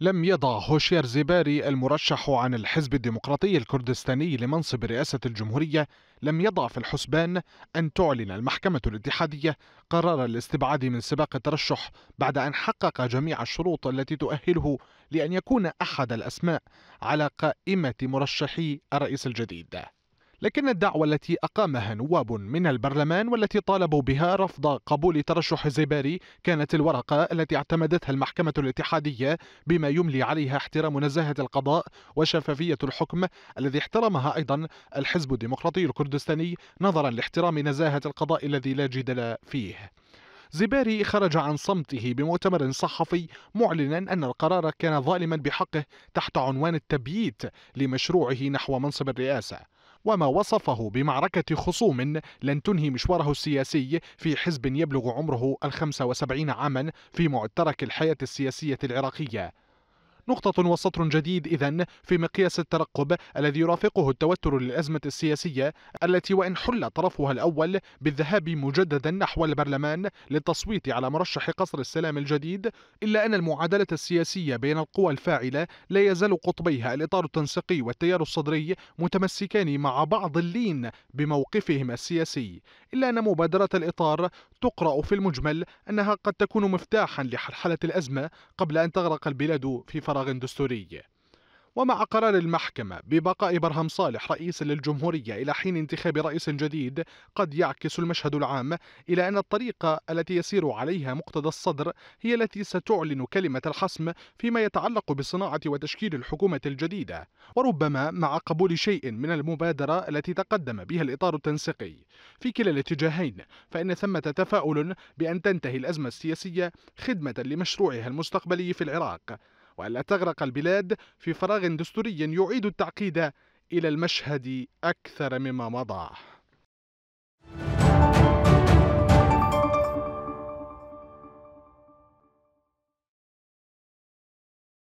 لم يضع هوشير زيباري المرشح عن الحزب الديمقراطي الكردستاني لمنصب رئاسة الجمهورية لم يضع في الحسبان أن تعلن المحكمة الاتحادية قرار الاستبعاد من سباق الترشح بعد أن حقق جميع الشروط التي تؤهله لأن يكون أحد الأسماء على قائمة مرشحي الرئيس الجديد لكن الدعوة التي أقامها نواب من البرلمان والتي طالبوا بها رفض قبول ترشح زيباري كانت الورقة التي اعتمدتها المحكمة الاتحادية بما يملي عليها احترام نزاهة القضاء وشفافية الحكم الذي احترمها أيضا الحزب الديمقراطي الكردستاني نظرا لاحترام نزاهة القضاء الذي لا جدل فيه زباري خرج عن صمته بمؤتمر صحفي معلنا أن القرار كان ظالما بحقه تحت عنوان التبييت لمشروعه نحو منصب الرئاسة وما وصفه بمعركة خصوم لن تنهي مشواره السياسي في حزب يبلغ عمره الخمسة وسبعين عاما في معترك الحياة السياسية العراقية نقطة وسطر جديد إذا في مقياس الترقب الذي يرافقه التوتر للأزمة السياسية التي وإن حل طرفها الأول بالذهاب مجددا نحو البرلمان للتصويت على مرشح قصر السلام الجديد إلا أن المعادلة السياسية بين القوى الفاعلة لا يزال قطبيها الإطار التنسيقي والتيار الصدري متمسكان مع بعض اللين بموقفهما السياسي إلا أن مبادرة الإطار تقرأ في المجمل أنها قد تكون مفتاحا لحلحلة الأزمة قبل أن تغرق البلاد في فرق فراغ دستوري ومع قرار المحكمة ببقاء برهم صالح رئيسا للجمهورية إلى حين انتخاب رئيس جديد قد يعكس المشهد العام إلى أن الطريقة التي يسير عليها مقتدى الصدر هي التي ستعلن كلمة الحسم فيما يتعلق بصناعة وتشكيل الحكومة الجديدة وربما مع قبول شيء من المبادرة التي تقدم بها الإطار التنسيقي في كلا الاتجاهين فإن ثمة تفاؤل بأن تنتهي الأزمة السياسية خدمة لمشروعها المستقبلي في العراق وألا تغرق البلاد في فراغ دستوري يعيد التعقيد إلى المشهد أكثر مما مضى